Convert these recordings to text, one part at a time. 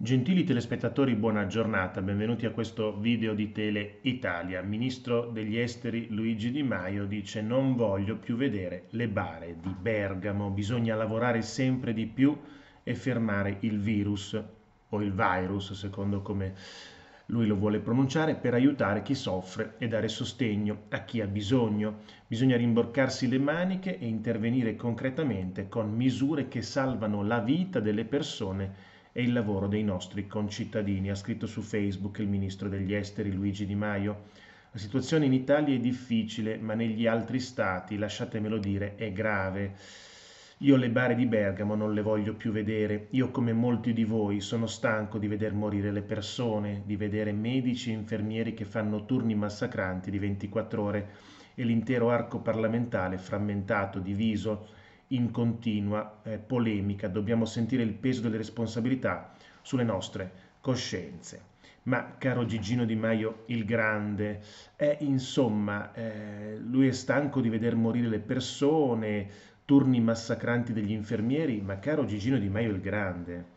Gentili telespettatori, buona giornata, benvenuti a questo video di Tele Italia. Ministro degli Esteri Luigi Di Maio dice non voglio più vedere le bare di Bergamo, bisogna lavorare sempre di più e fermare il virus o il virus, secondo come lui lo vuole pronunciare, per aiutare chi soffre e dare sostegno a chi ha bisogno. Bisogna rimborcarsi le maniche e intervenire concretamente con misure che salvano la vita delle persone è il lavoro dei nostri concittadini, ha scritto su Facebook il ministro degli esteri Luigi Di Maio. La situazione in Italia è difficile, ma negli altri stati, lasciatemelo dire, è grave. Io le bare di Bergamo non le voglio più vedere. Io, come molti di voi, sono stanco di veder morire le persone, di vedere medici e infermieri che fanno turni massacranti di 24 ore e l'intero arco parlamentare frammentato, diviso, in continua eh, polemica, dobbiamo sentire il peso delle responsabilità sulle nostre coscienze. Ma caro Gigino Di Maio il Grande, eh, insomma, eh, lui è stanco di veder morire le persone, turni massacranti degli infermieri, ma caro Gigino Di Maio il Grande,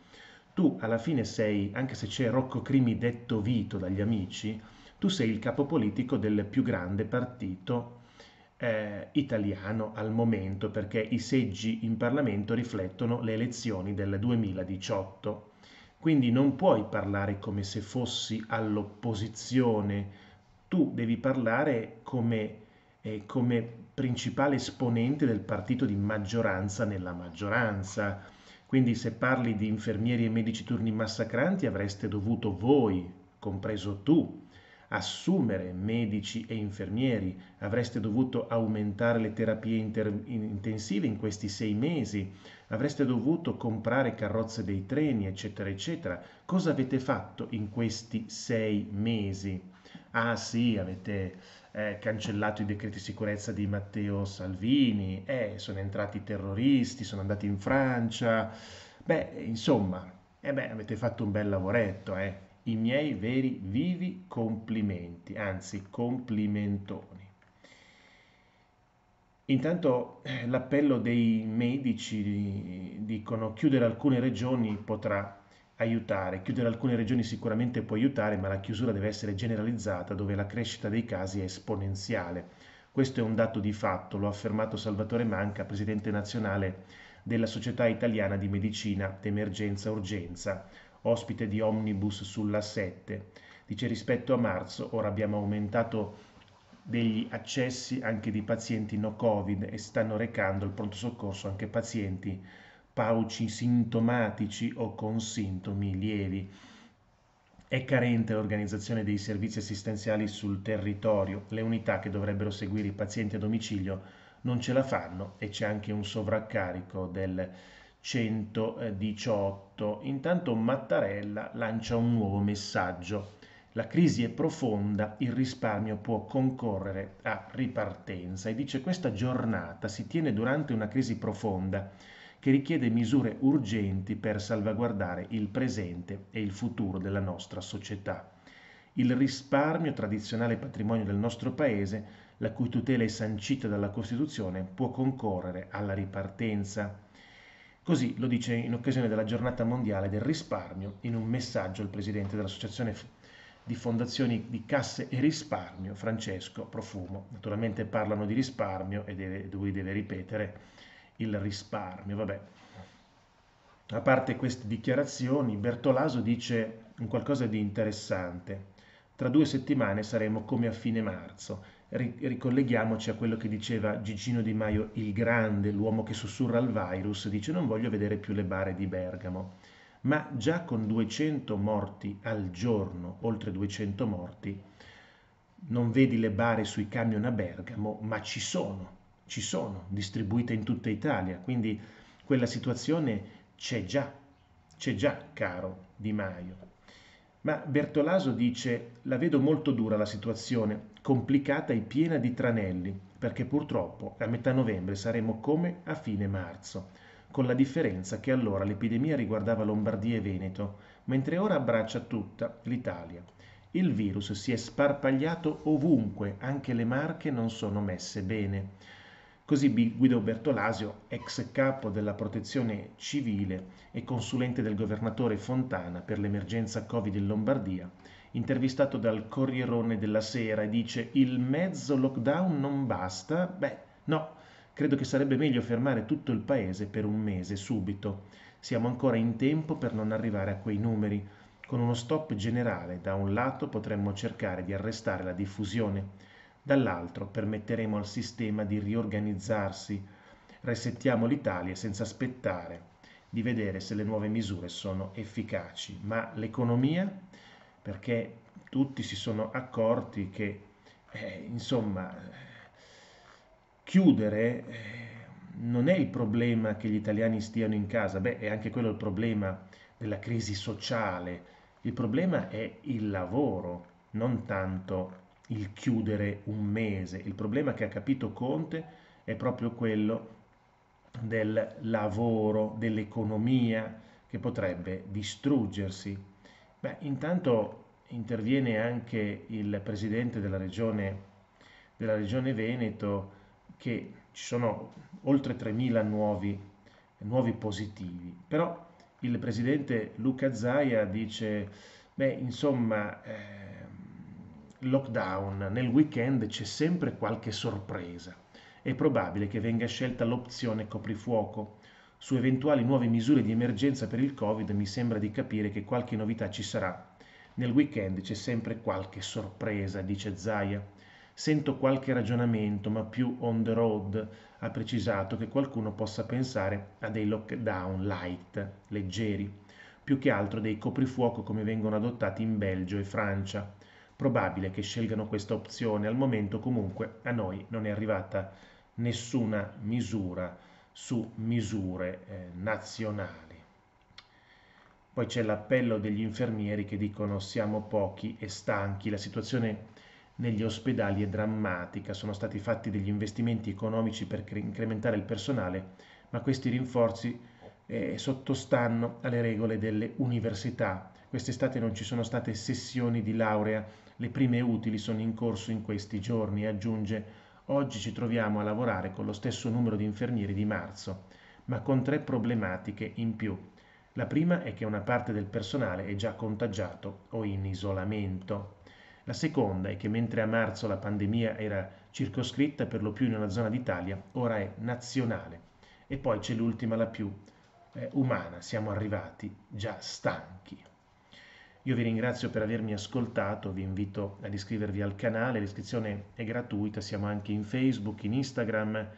tu alla fine sei, anche se c'è Rocco Crimi detto Vito dagli amici, tu sei il capo politico del più grande partito eh, italiano al momento perché i seggi in Parlamento riflettono le elezioni del 2018. Quindi non puoi parlare come se fossi all'opposizione, tu devi parlare come, eh, come principale esponente del partito di maggioranza nella maggioranza. Quindi se parli di infermieri e medici turni massacranti avreste dovuto voi, compreso tu, assumere medici e infermieri, avreste dovuto aumentare le terapie inter- intensive in questi sei mesi, avreste dovuto comprare carrozze dei treni, eccetera, eccetera. Cosa avete fatto in questi sei mesi? Ah sì, avete eh, cancellato i decreti di sicurezza di Matteo Salvini, eh, sono entrati i terroristi, sono andati in Francia. Beh, insomma, eh beh, avete fatto un bel lavoretto, eh i miei veri vivi complimenti, anzi complimentoni. Intanto eh, l'appello dei medici eh, dicono chiudere alcune regioni potrà aiutare, chiudere alcune regioni sicuramente può aiutare, ma la chiusura deve essere generalizzata dove la crescita dei casi è esponenziale. Questo è un dato di fatto, lo ha affermato Salvatore Manca, presidente nazionale della Società Italiana di Medicina d'Emergenza Urgenza, ospite di Omnibus sulla 7. Dice rispetto a marzo, ora abbiamo aumentato degli accessi anche di pazienti no covid e stanno recando al pronto soccorso anche pazienti pauci sintomatici o con sintomi lievi. È carente l'organizzazione dei servizi assistenziali sul territorio, le unità che dovrebbero seguire i pazienti a domicilio non ce la fanno e c'è anche un sovraccarico del 118. Intanto Mattarella lancia un nuovo messaggio. La crisi è profonda, il risparmio può concorrere a ripartenza e dice questa giornata si tiene durante una crisi profonda che richiede misure urgenti per salvaguardare il presente e il futuro della nostra società. Il risparmio, tradizionale patrimonio del nostro Paese, la cui tutela è sancita dalla Costituzione, può concorrere alla ripartenza. Così lo dice in occasione della giornata mondiale del risparmio in un messaggio il presidente dell'Associazione di Fondazioni di Casse e Risparmio, Francesco Profumo. Naturalmente parlano di risparmio e deve, lui deve ripetere il risparmio. Vabbè. A parte queste dichiarazioni, Bertolaso dice un qualcosa di interessante. Tra due settimane saremo come a fine marzo ricolleghiamoci a quello che diceva Gigino Di Maio il Grande, l'uomo che sussurra al virus, dice non voglio vedere più le bare di Bergamo, ma già con 200 morti al giorno, oltre 200 morti, non vedi le bare sui camion a Bergamo, ma ci sono, ci sono, distribuite in tutta Italia, quindi quella situazione c'è già, c'è già, caro Di Maio. Ma Bertolaso dice la vedo molto dura la situazione, complicata e piena di tranelli, perché purtroppo a metà novembre saremo come a fine marzo, con la differenza che allora l'epidemia riguardava Lombardia e Veneto, mentre ora abbraccia tutta l'Italia. Il virus si è sparpagliato ovunque, anche le marche non sono messe bene. Così Guido Bertolasio, ex capo della protezione civile e consulente del governatore Fontana per l'emergenza Covid in Lombardia, intervistato dal Corrierone della Sera, dice il mezzo lockdown non basta? Beh, no, credo che sarebbe meglio fermare tutto il paese per un mese subito. Siamo ancora in tempo per non arrivare a quei numeri. Con uno stop generale, da un lato potremmo cercare di arrestare la diffusione, dall'altro permetteremo al sistema di riorganizzarsi, resettiamo l'Italia senza aspettare di vedere se le nuove misure sono efficaci, ma l'economia, perché tutti si sono accorti che, eh, insomma, chiudere eh, non è il problema che gli italiani stiano in casa, beh, è anche quello il problema della crisi sociale, il problema è il lavoro, non tanto il chiudere un mese. Il problema che ha capito Conte è proprio quello del lavoro, dell'economia che potrebbe distruggersi. Beh, intanto interviene anche il presidente della regione, della regione Veneto che ci sono oltre 3.000 nuovi, nuovi positivi, però il presidente Luca Zaia dice, beh, insomma, eh, lockdown nel weekend c'è sempre qualche sorpresa. È probabile che venga scelta l'opzione coprifuoco. Su eventuali nuove misure di emergenza per il Covid mi sembra di capire che qualche novità ci sarà. Nel weekend c'è sempre qualche sorpresa, dice Zaia. Sento qualche ragionamento, ma più on the road, ha precisato che qualcuno possa pensare a dei lockdown light, leggeri, più che altro dei coprifuoco come vengono adottati in Belgio e Francia probabile che scelgano questa opzione. Al momento comunque a noi non è arrivata nessuna misura su misure eh, nazionali. Poi c'è l'appello degli infermieri che dicono siamo pochi e stanchi, la situazione negli ospedali è drammatica, sono stati fatti degli investimenti economici per incrementare il personale, ma questi rinforzi eh, sottostanno alle regole delle università Quest'estate non ci sono state sessioni di laurea, le prime utili sono in corso in questi giorni, aggiunge. Oggi ci troviamo a lavorare con lo stesso numero di infermieri di marzo, ma con tre problematiche in più. La prima è che una parte del personale è già contagiato o in isolamento. La seconda è che mentre a marzo la pandemia era circoscritta per lo più in una zona d'Italia, ora è nazionale. E poi c'è l'ultima, la più eh, umana, siamo arrivati già stanchi. Io vi ringrazio per avermi ascoltato, vi invito ad iscrivervi al canale, l'iscrizione è gratuita, siamo anche in Facebook, in Instagram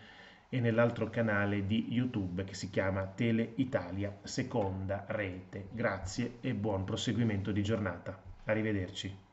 e nell'altro canale di YouTube che si chiama Tele Italia Seconda Rete. Grazie e buon proseguimento di giornata. Arrivederci.